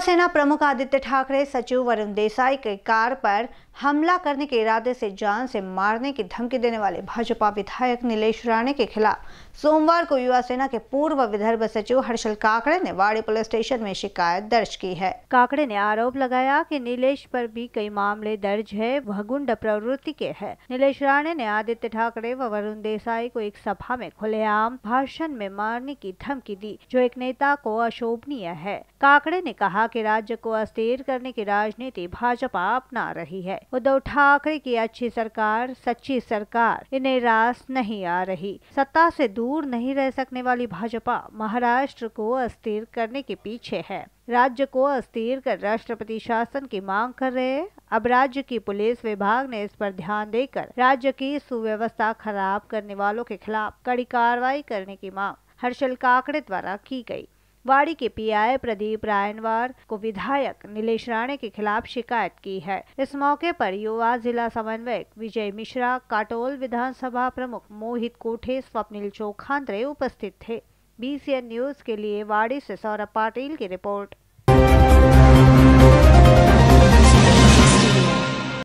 सेना प्रमुख आदित्य ठाकरे सचिव वरुण देसाई के कार पर हमला करने के इरादे से जान से मारने की धमकी देने वाले भाजपा विधायक नीलेश राणे के खिलाफ सोमवार को युवा सेना के पूर्व विदर्भ सचिव हर्षल काकड़े ने वाड़ी पुलिस स्टेशन में शिकायत दर्ज की है काकड़े ने आरोप लगाया कि नीलेश पर भी कई मामले दर्ज है वह गुंड प्रवृत्ति के है नीलेश राणे ने आदित्य ठाकरे व वरुण देसाई को एक सभा में खुलेआम भाषण में मारने की धमकी दी जो एक नेता को अशोभनीय है काकड़े ने कहा की राज्य को अस्थिर करने की राजनीति भाजपा अपना रही है उद्धव ठाकरे की अच्छी सरकार सच्ची सरकार इन्हें रास नहीं आ रही सत्ता से दूर नहीं रह सकने वाली भाजपा महाराष्ट्र को अस्थिर करने के पीछे है राज्य को अस्थिर कर राष्ट्रपति शासन की मांग कर रहे अब राज्य की पुलिस विभाग ने इस पर ध्यान देकर राज्य की सुव्यवस्था खराब करने वालों के खिलाफ कड़ी कार्रवाई करने की मांग हर्षल काकड़े द्वारा की गई वाड़ी के पीआई प्रदीप रायनवार को विधायक नीलेष राणे के खिलाफ शिकायत की है इस मौके पर युवा जिला समन्वयक विजय मिश्रा काटोल विधानसभा प्रमुख मोहित कोठे स्वप्निल चोखांद्रे उपस्थित थे बी न्यूज के लिए वाड़ी से सौरभ पाटिल की रिपोर्ट